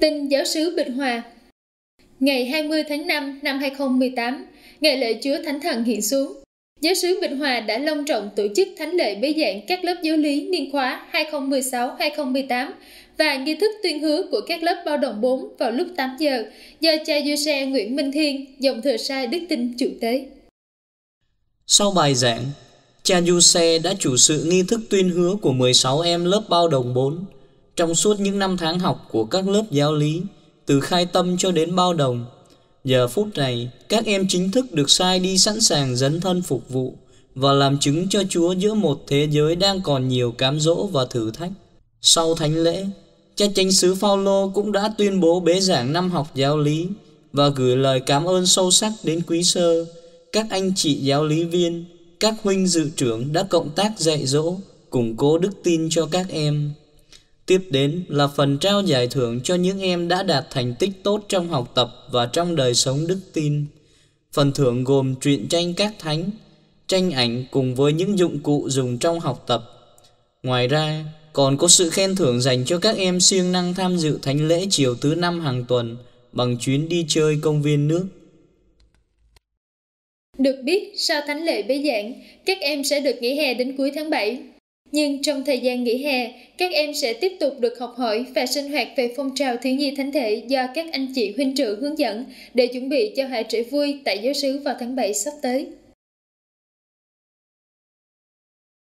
Tin giáo sứ Bình Hòa Ngày 20 tháng 5 năm 2018, ngày lễ Chúa Thánh Thần hiện xuống. Giáo sứ Bình Hòa đã long trọng tổ chức thánh lễ bế giảng các lớp giáo lý niên khóa 2016-2018 và nghi thức tuyên hứa của các lớp bao đồng 4 vào lúc 8 giờ do cha du xe Nguyễn Minh Thiên, dòng thừa sai Đức Tin chủ tế. Sau bài giảng, cha du xe đã chủ sự nghi thức tuyên hứa của 16 em lớp bao đồng 4 trong suốt những năm tháng học của các lớp giáo lý, từ khai tâm cho đến bao đồng, giờ phút này các em chính thức được sai đi sẵn sàng dấn thân phục vụ và làm chứng cho Chúa giữa một thế giới đang còn nhiều cám dỗ và thử thách. Sau thánh lễ, cha chánh sứ Phaolô cũng đã tuyên bố bế giảng năm học giáo lý và gửi lời cảm ơn sâu sắc đến quý sơ, các anh chị giáo lý viên, các huynh dự trưởng đã cộng tác dạy dỗ, củng cố đức tin cho các em. Tiếp đến là phần trao giải thưởng cho những em đã đạt thành tích tốt trong học tập và trong đời sống đức tin. Phần thưởng gồm truyện tranh các thánh, tranh ảnh cùng với những dụng cụ dùng trong học tập. Ngoài ra, còn có sự khen thưởng dành cho các em siêng năng tham dự thánh lễ chiều thứ năm hàng tuần bằng chuyến đi chơi công viên nước. Được biết, sau thánh lễ bế giảng, các em sẽ được nghỉ hè đến cuối tháng 7 nhưng trong thời gian nghỉ hè, các em sẽ tiếp tục được học hỏi và sinh hoạt về phong trào thiếu nhi thánh thể do các anh chị huynh trưởng hướng dẫn để chuẩn bị cho hệ trễ vui tại giáo sứ vào tháng 7 sắp tới.